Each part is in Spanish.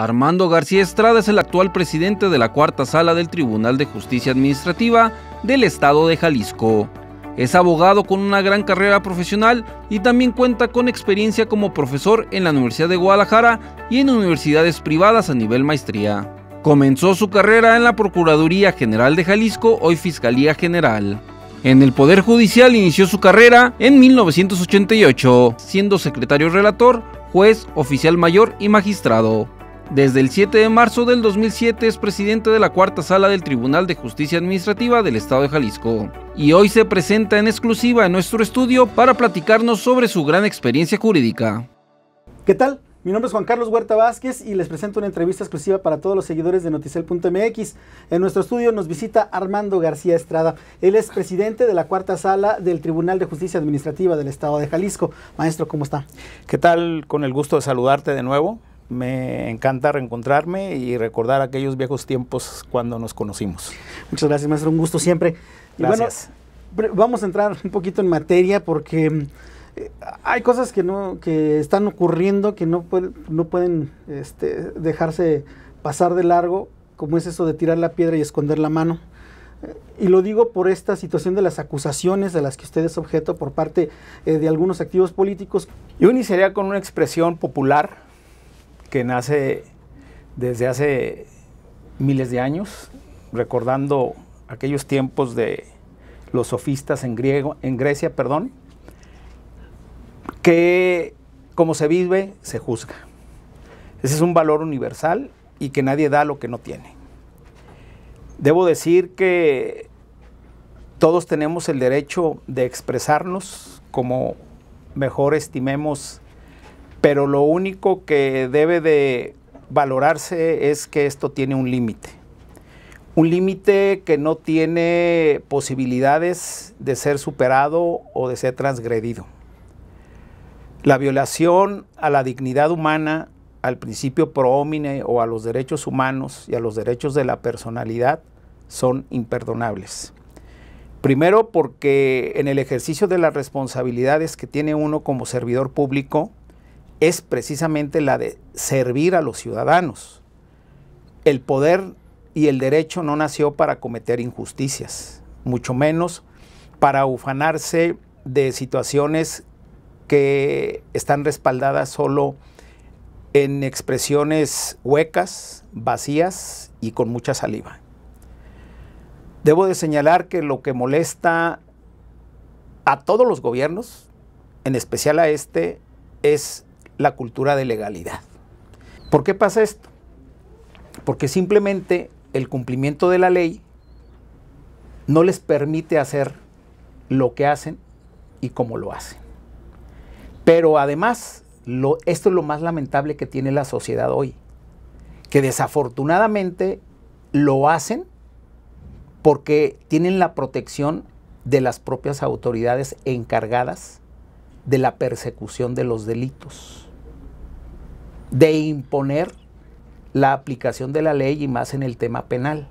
Armando García Estrada es el actual presidente de la cuarta sala del Tribunal de Justicia Administrativa del Estado de Jalisco. Es abogado con una gran carrera profesional y también cuenta con experiencia como profesor en la Universidad de Guadalajara y en universidades privadas a nivel maestría. Comenzó su carrera en la Procuraduría General de Jalisco, hoy Fiscalía General. En el Poder Judicial inició su carrera en 1988, siendo secretario relator, juez, oficial mayor y magistrado. Desde el 7 de marzo del 2007 es presidente de la cuarta sala del Tribunal de Justicia Administrativa del Estado de Jalisco. Y hoy se presenta en exclusiva en nuestro estudio para platicarnos sobre su gran experiencia jurídica. ¿Qué tal? Mi nombre es Juan Carlos Huerta Vázquez y les presento una entrevista exclusiva para todos los seguidores de Noticel.mx. En nuestro estudio nos visita Armando García Estrada. Él es presidente de la cuarta sala del Tribunal de Justicia Administrativa del Estado de Jalisco. Maestro, ¿cómo está? ¿Qué tal? Con el gusto de saludarte de nuevo me encanta reencontrarme y recordar aquellos viejos tiempos cuando nos conocimos. Muchas gracias, maestro. Un gusto siempre. Gracias. bueno, vamos a entrar un poquito en materia porque eh, hay cosas que no que están ocurriendo que no, no pueden este, dejarse pasar de largo, como es eso de tirar la piedra y esconder la mano. Eh, y lo digo por esta situación de las acusaciones de las que usted es objeto por parte eh, de algunos activos políticos. Yo iniciaría con una expresión popular que nace desde hace miles de años, recordando aquellos tiempos de los sofistas en, Grecia, perdón, que como se vive, se juzga. Ese es un valor universal y que nadie da lo que no tiene. Debo decir que todos tenemos el derecho de expresarnos como mejor estimemos pero lo único que debe de valorarse es que esto tiene un límite. Un límite que no tiene posibilidades de ser superado o de ser transgredido. La violación a la dignidad humana, al principio pro o a los derechos humanos y a los derechos de la personalidad son imperdonables. Primero porque en el ejercicio de las responsabilidades que tiene uno como servidor público, es precisamente la de servir a los ciudadanos. El poder y el derecho no nació para cometer injusticias, mucho menos para ufanarse de situaciones que están respaldadas solo en expresiones huecas, vacías y con mucha saliva. Debo de señalar que lo que molesta a todos los gobiernos, en especial a este, es la cultura de legalidad. ¿Por qué pasa esto? Porque simplemente el cumplimiento de la ley no les permite hacer lo que hacen y cómo lo hacen. Pero además, esto es lo más lamentable que tiene la sociedad hoy, que desafortunadamente lo hacen porque tienen la protección de las propias autoridades encargadas de la persecución de los delitos de imponer la aplicación de la ley y más en el tema penal.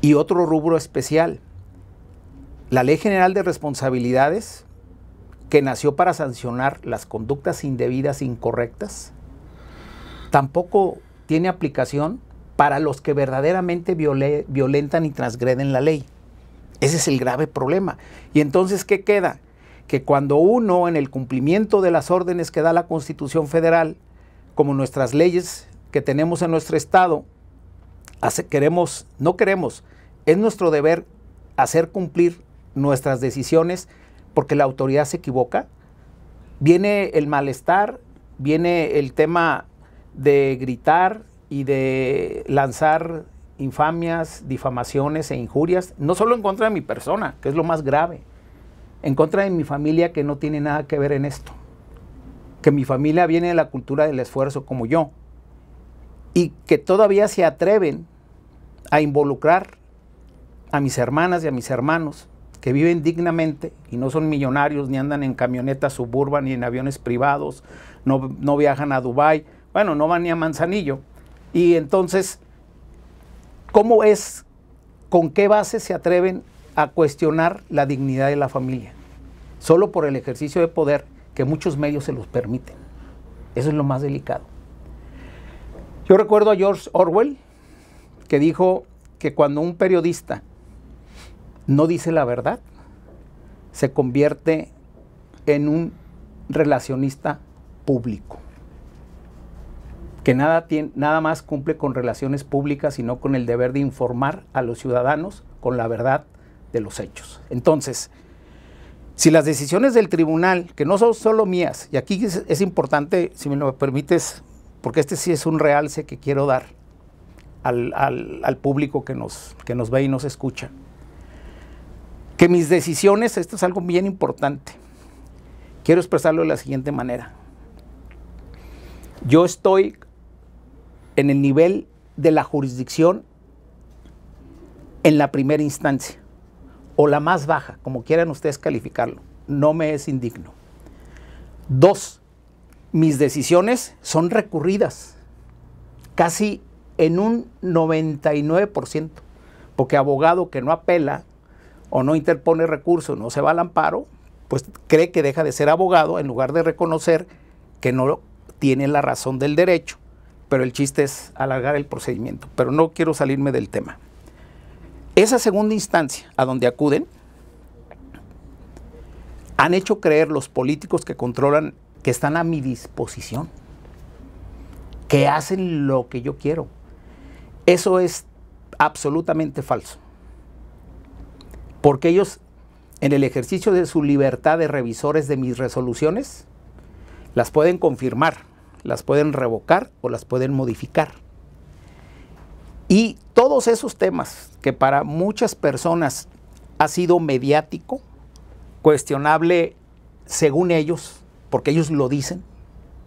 Y otro rubro especial, la Ley General de Responsabilidades, que nació para sancionar las conductas indebidas e incorrectas, tampoco tiene aplicación para los que verdaderamente violentan y transgreden la ley. Ese es el grave problema. Y entonces, ¿qué queda? Que cuando uno, en el cumplimiento de las órdenes que da la Constitución Federal, como nuestras leyes que tenemos en nuestro Estado, queremos, no queremos, es nuestro deber hacer cumplir nuestras decisiones porque la autoridad se equivoca. Viene el malestar, viene el tema de gritar y de lanzar infamias, difamaciones e injurias, no solo en contra de mi persona, que es lo más grave, en contra de mi familia que no tiene nada que ver en esto que mi familia viene de la cultura del esfuerzo como yo y que todavía se atreven a involucrar a mis hermanas y a mis hermanos que viven dignamente y no son millonarios ni andan en camionetas suburban ni en aviones privados, no, no viajan a Dubái, bueno, no van ni a Manzanillo. Y entonces, ¿cómo es, con qué base se atreven a cuestionar la dignidad de la familia? Solo por el ejercicio de poder que muchos medios se los permiten. Eso es lo más delicado. Yo recuerdo a George Orwell que dijo que cuando un periodista no dice la verdad, se convierte en un relacionista público, que nada, tiene, nada más cumple con relaciones públicas, sino con el deber de informar a los ciudadanos con la verdad de los hechos. Entonces, si las decisiones del tribunal, que no son solo mías, y aquí es, importante, si me lo permites, porque este sí es un realce que quiero dar al, al público que nos, que nos ve y nos escucha, que mis decisiones, esto es algo bien importante, quiero expresarlo de la siguiente manera. Yo estoy en el nivel de la jurisdicción en la primera instancia o la más baja, como quieran ustedes calificarlo. No me es indigno. Dos, mis decisiones son recurridas, casi en un 99%, porque abogado que no apela o no interpone recurso, no se va al amparo, pues cree que deja de ser abogado en lugar de reconocer que no tiene la razón del derecho. Pero el chiste es alargar el procedimiento. Pero no quiero salirme del tema. Esa segunda instancia a donde acuden han hecho creer los políticos que controlan que están a mi disposición, que hacen lo que yo quiero. Eso es absolutamente falso. Porque ellos, en el ejercicio de su libertad de revisores de mis resoluciones, las pueden confirmar, las pueden revocar o las pueden modificar. Y todos esos temas que para muchas personas ha sido mediático, cuestionable según ellos, porque ellos lo dicen,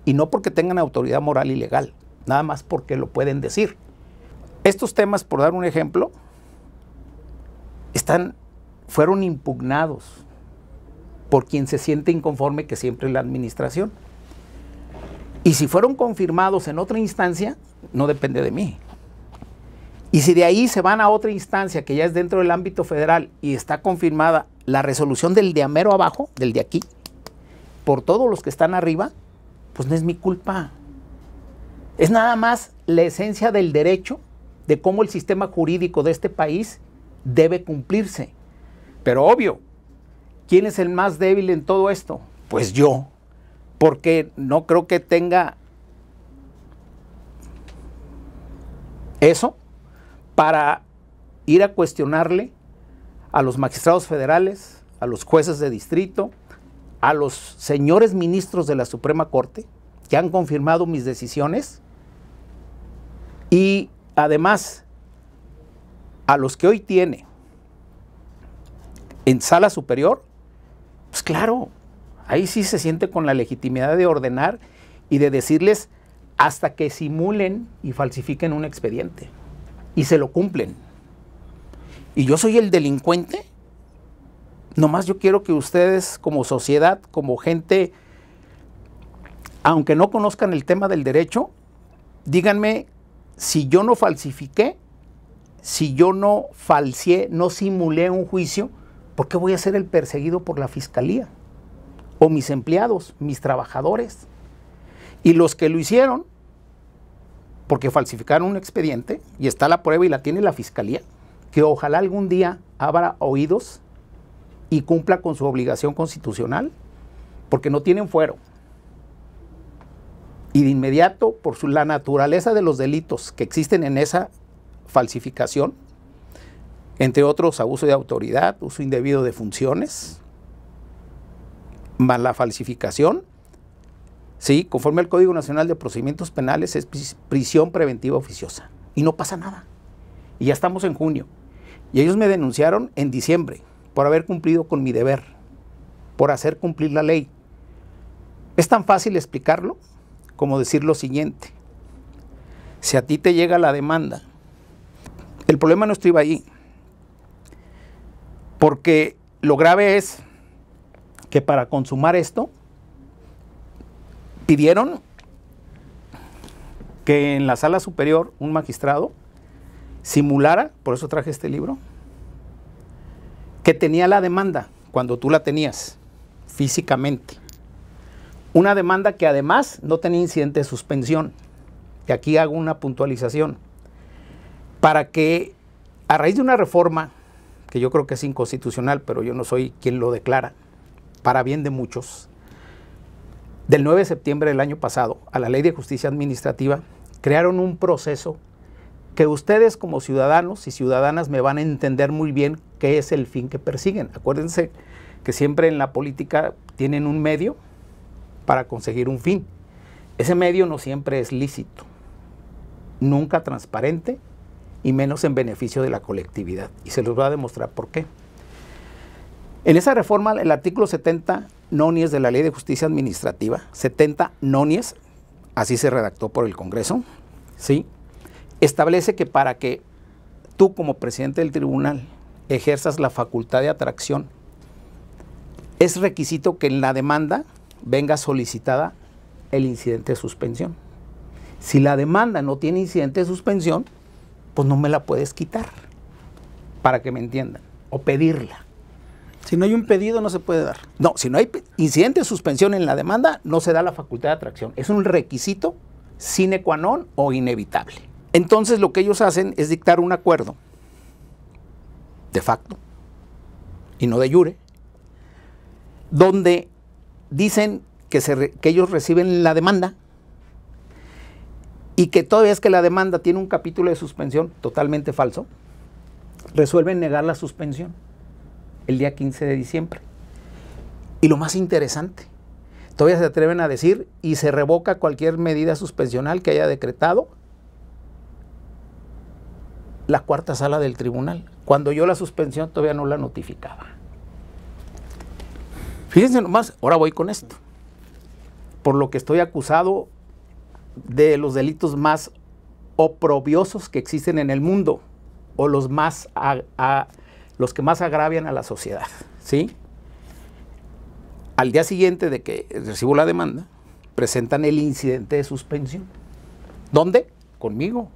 y no porque tengan autoridad moral y legal, nada más porque lo pueden decir. Estos temas, por dar un ejemplo, están, fueron impugnados por quien se siente inconforme que siempre es la administración. Y si fueron confirmados en otra instancia, no depende de mí, y si de ahí se van a otra instancia que ya es dentro del ámbito federal y está confirmada la resolución del de amero abajo, del de aquí, por todos los que están arriba, pues no es mi culpa. Es nada más la esencia del derecho, de cómo el sistema jurídico de este país debe cumplirse. Pero obvio, ¿quién es el más débil en todo esto? Pues yo, porque no creo que tenga eso para ir a cuestionarle a los magistrados federales, a los jueces de distrito, a los señores ministros de la Suprema Corte que han confirmado mis decisiones y además a los que hoy tiene en sala superior, pues claro, ahí sí se siente con la legitimidad de ordenar y de decirles hasta que simulen y falsifiquen un expediente y se lo cumplen. Y yo soy el delincuente. Nomás yo quiero que ustedes como sociedad, como gente, aunque no conozcan el tema del derecho, díganme si yo no falsifiqué, si yo no falsié, no simulé un juicio, ¿por qué voy a ser el perseguido por la fiscalía? O mis empleados, mis trabajadores. Y los que lo hicieron, porque falsificaron un expediente y está la prueba y la tiene la fiscalía, que ojalá algún día abra oídos y cumpla con su obligación constitucional, porque no tienen fuero. Y de inmediato, por la naturaleza de los delitos que existen en esa falsificación, entre otros abuso de autoridad, uso indebido de funciones, mala falsificación, Sí, conforme al Código Nacional de Procedimientos Penales es prisión preventiva oficiosa. Y no pasa nada. Y ya estamos en junio. Y ellos me denunciaron en diciembre por haber cumplido con mi deber, por hacer cumplir la ley. Es tan fácil explicarlo como decir lo siguiente. Si a ti te llega la demanda, el problema no estriba ahí. Porque lo grave es que para consumar esto, pidieron que en la sala superior un magistrado simulara, por eso traje este libro, que tenía la demanda cuando tú la tenías físicamente. Una demanda que además no tenía incidente de suspensión. Y aquí hago una puntualización. Para que a raíz de una reforma, que yo creo que es inconstitucional, pero yo no soy quien lo declara, para bien de muchos, del 9 de septiembre del año pasado a la Ley de Justicia Administrativa, crearon un proceso que ustedes como ciudadanos y ciudadanas me van a entender muy bien qué es el fin que persiguen. Acuérdense que siempre en la política tienen un medio para conseguir un fin. Ese medio no siempre es lícito, nunca transparente y menos en beneficio de la colectividad. Y se los va a demostrar por qué. En esa reforma, el artículo 70 nonies de la Ley de Justicia Administrativa, 70 nonies, así se redactó por el Congreso, ¿sí? establece que para que tú como presidente del tribunal ejerzas la facultad de atracción, es requisito que en la demanda venga solicitada el incidente de suspensión. Si la demanda no tiene incidente de suspensión, pues no me la puedes quitar, para que me entiendan, o pedirla. Si no hay un pedido, no se puede dar. No, si no hay incidente de suspensión en la demanda, no se da la facultad de atracción. Es un requisito sine qua non o inevitable. Entonces, lo que ellos hacen es dictar un acuerdo de facto y no de jure, donde dicen que, que ellos reciben la demanda y que todavía es que la demanda tiene un capítulo de suspensión totalmente falso, resuelven negar la suspensión el día 15 de diciembre. Y lo más interesante, todavía se atreven a decir y se revoca cualquier medida suspensional que haya decretado la cuarta sala del tribunal, cuando yo la suspensión todavía no la notificaba. Fíjense nomás, ahora voy con esto. Por lo que estoy acusado de los delitos más oprobiosos que existen en el mundo, o los más los que más agravian a la sociedad. ¿sí? Al día siguiente de que recibo la demanda, presentan el incidente de suspensión. ¿Dónde? Conmigo.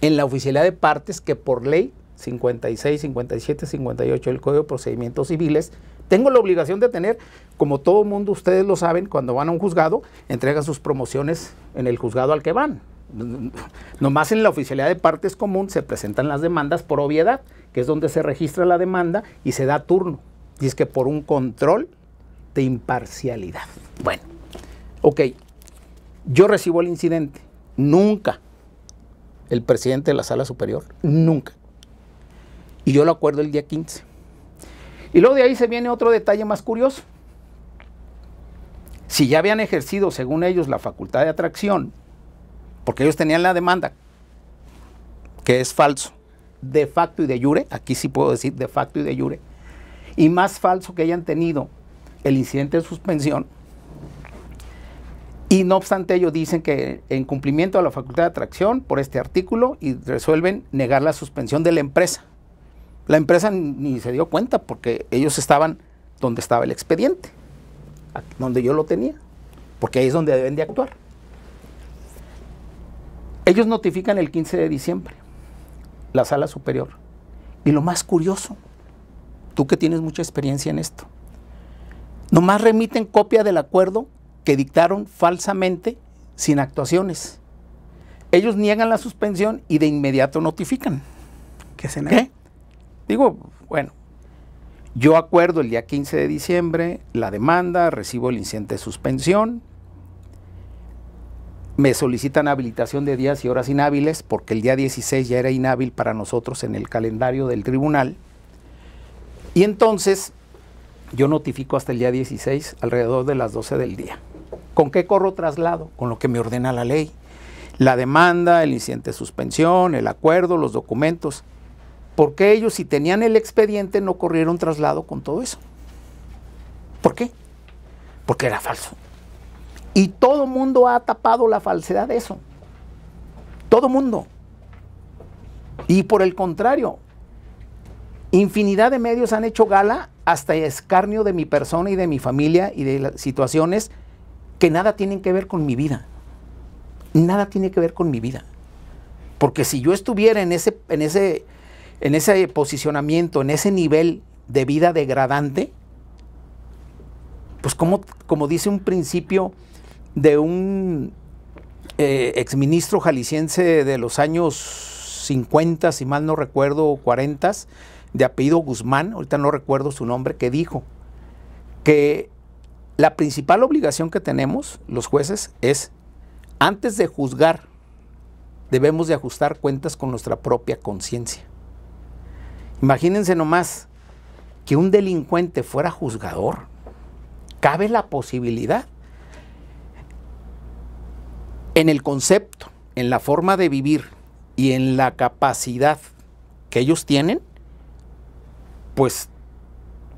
En la oficialidad de partes que por ley 56, 57, 58 del Código de Procedimientos Civiles, tengo la obligación de tener, como todo mundo ustedes lo saben, cuando van a un juzgado, entregan sus promociones en el juzgado al que van. Nomás en la oficialidad de partes común se presentan las demandas por obviedad, que es donde se registra la demanda y se da turno. Y es que por un control de imparcialidad. Bueno, ok, yo recibo el incidente. Nunca el presidente de la sala superior, nunca. Y yo lo acuerdo el día 15. Y luego de ahí se viene otro detalle más curioso. Si ya habían ejercido, según ellos, la facultad de atracción, porque ellos tenían la demanda, que es falso, de facto y de jure, aquí sí puedo decir de facto y de jure, y más falso que hayan tenido el incidente de suspensión, y no obstante ellos dicen que en cumplimiento a la facultad de atracción por este artículo y resuelven negar la suspensión de la empresa. La empresa ni se dio cuenta porque ellos estaban donde estaba el expediente, donde yo lo tenía, porque ahí es donde deben de actuar. Ellos notifican el 15 de diciembre, la sala superior. Y lo más curioso, tú que tienes mucha experiencia en esto, nomás remiten copia del acuerdo que dictaron falsamente sin actuaciones. Ellos niegan la suspensión y de inmediato notifican. ¿Qué se ¿Qué? Digo, bueno, yo acuerdo el día 15 de diciembre la demanda, recibo el incidente de suspensión, me solicitan habilitación de días y horas inhábiles porque el día 16 ya era inhábil para nosotros en el calendario del tribunal. Y entonces yo notifico hasta el día 16 alrededor de las 12 del día. ¿Con qué corro traslado? Con lo que me ordena la ley. La demanda, el incidente de suspensión, el acuerdo, los documentos. ¿Por qué ellos si tenían el expediente no corrieron traslado con todo eso? ¿Por qué? Porque era falso. Y todo mundo ha tapado la falsedad de eso. Todo mundo. Y por el contrario, infinidad de medios han hecho gala hasta escarnio de mi persona y de mi familia y de las situaciones que nada tienen que ver con mi vida. Nada tiene que ver con mi vida. Porque si yo estuviera en ese, en ese, en ese posicionamiento, en ese nivel de vida degradante, pues como, como dice un principio de un eh, exministro jalisciense de los años 50, si mal no recuerdo, 40, de apellido Guzmán, ahorita no recuerdo su nombre, que dijo que la principal obligación que tenemos los jueces es, antes de juzgar, debemos de ajustar cuentas con nuestra propia conciencia. Imagínense nomás que un delincuente fuera juzgador. Cabe la posibilidad en el concepto, en la forma de vivir y en la capacidad que ellos tienen, pues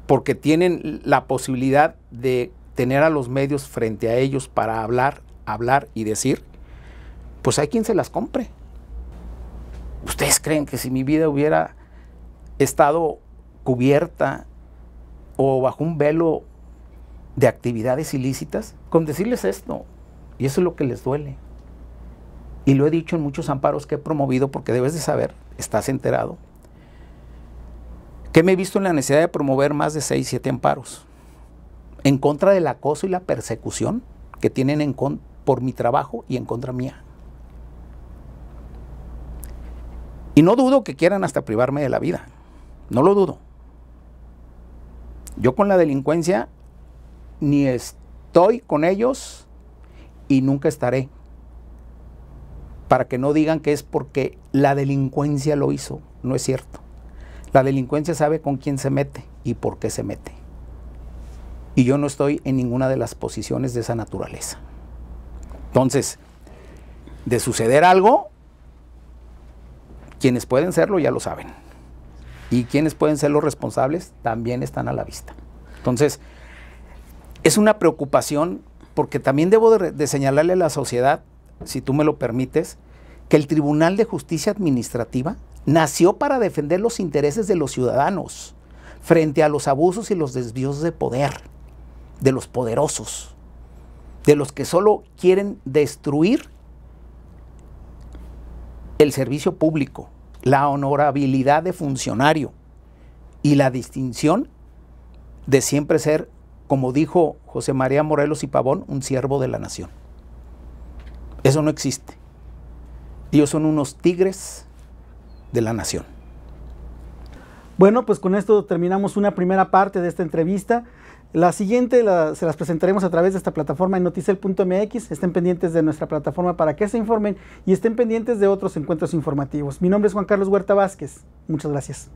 porque tienen la posibilidad de tener a los medios frente a ellos para hablar, hablar y decir, pues hay quien se las compre. ¿Ustedes creen que si mi vida hubiera estado cubierta o bajo un velo de actividades ilícitas? Con decirles esto, y eso es lo que les duele y lo he dicho en muchos amparos que he promovido porque debes de saber, estás enterado, que me he visto en la necesidad de promover más de 6, 7 amparos en contra del acoso y la persecución que tienen por mi trabajo y en contra mía. Y no dudo que quieran hasta privarme de la vida, no lo dudo. Yo con la delincuencia ni estoy con ellos y nunca estaré para que no digan que es porque la delincuencia lo hizo. No es cierto. La delincuencia sabe con quién se mete y por qué se mete. Y yo no estoy en ninguna de las posiciones de esa naturaleza. Entonces, de suceder algo, quienes pueden serlo ya lo saben. Y quienes pueden ser los responsables también están a la vista. Entonces, es una preocupación porque también debo de, señalarle a la sociedad si tú me lo permites, que el Tribunal de Justicia Administrativa nació para defender los intereses de los ciudadanos frente a los abusos y los desvíos de poder, de los poderosos, de los que solo quieren destruir el servicio público, la honorabilidad de funcionario y la distinción de siempre ser, como dijo José María Morelos y Pavón, un siervo de la nación. Eso no existe. Ellos son unos tigres de la nación. Bueno, pues con esto terminamos una primera parte de esta entrevista. La siguiente se las presentaremos a través de esta plataforma en noticel.mx. Estén pendientes de nuestra plataforma para que se informen y estén pendientes de otros encuentros informativos. Mi nombre es Juan Carlos Huerta Vázquez. Muchas gracias.